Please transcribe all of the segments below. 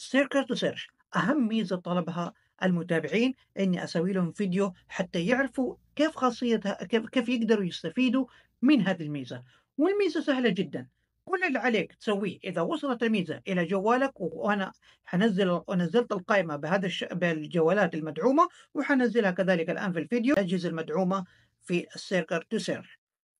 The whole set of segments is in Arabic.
سيركس تو سيرش أهم ميزة طلبها المتابعين اني اسوي لهم فيديو حتى يعرفوا كيف خاصيتها كيف كيف يقدروا يستفيدوا من هذه الميزه والميزه سهله جدا كل اللي عليك تسويه اذا وصلت الميزه الى جوالك وانا حنزل ونزلت القائمه بهذا الش... بالجوالات المدعومه وحنزلها كذلك الان في الفيديو الاجهزه المدعومه في السيركر تو سيرش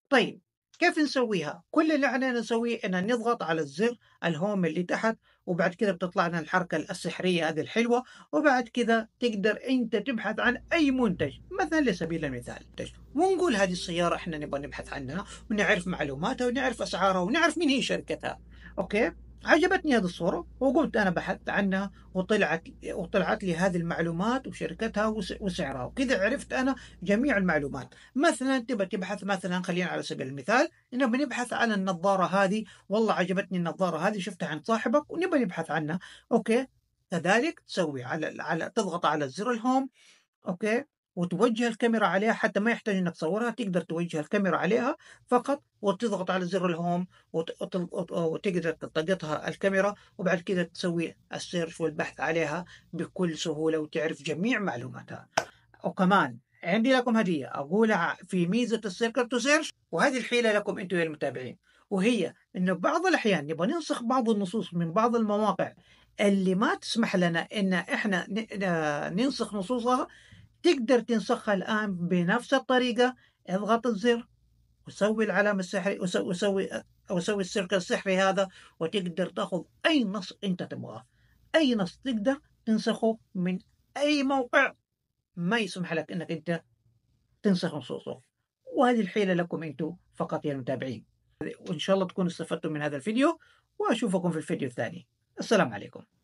طيب كيف نسويها؟ كل اللي علينا نسويه ان نضغط على الزر الهوم اللي تحت وبعد كده بتطلع لنا الحركة السحرية هذه الحلوة وبعد كده تقدر انت تبحث عن اي منتج مثلا لسبيل المثال طيب، ونقول هذه السيارة احنا نبغى نبحث عنها ونعرف معلوماتها ونعرف اسعارها ونعرف من هي شركتها اوكي عجبتني هذه الصورة وقلت أنا بحثت عنها وطلعت وطلعت لي هذه المعلومات وشركتها وسعرها وكذا عرفت أنا جميع المعلومات مثلا تبى تبحث مثلا خلينا على سبيل المثال نبى نبحث عن النظارة هذه والله عجبتني النظارة هذه شفتها عند صاحبك ونبى نبحث عنها أوكي كذلك تسوي على على تضغط على زر الهوم أوكي وتوجه الكاميرا عليها حتى ما يحتاج انك تصورها تقدر توجه الكاميرا عليها فقط وتضغط على زر الهوم وتقدر تلتقطها الكاميرا وبعد كذا تسوي السيرش والبحث عليها بكل سهولة وتعرف جميع معلوماتها وكمان عندي لكم هدية أقولها في ميزة السيركل تو سيرش وهذه الحيلة لكم أنتم يا المتابعين وهي أنه بعض الأحيان نبغى ننسخ بعض النصوص من بعض المواقع اللي ما تسمح لنا أن إحنا ننسخ نصوصها تقدر تنسخها الآن بنفس الطريقة اضغط الزر وسوي العلامة السحرية وسوي, وسوي أو سوي السيركل السحري هذا وتقدر تاخذ أي نص أنت تبغاه أي نص تقدر تنسخه من أي موقع ما يسمح لك أنك أنت تنسخ نصوصه وهذه الحيلة لكم أنتم فقط يا المتابعين وإن شاء الله تكونوا استفدتم من هذا الفيديو وأشوفكم في الفيديو الثاني السلام عليكم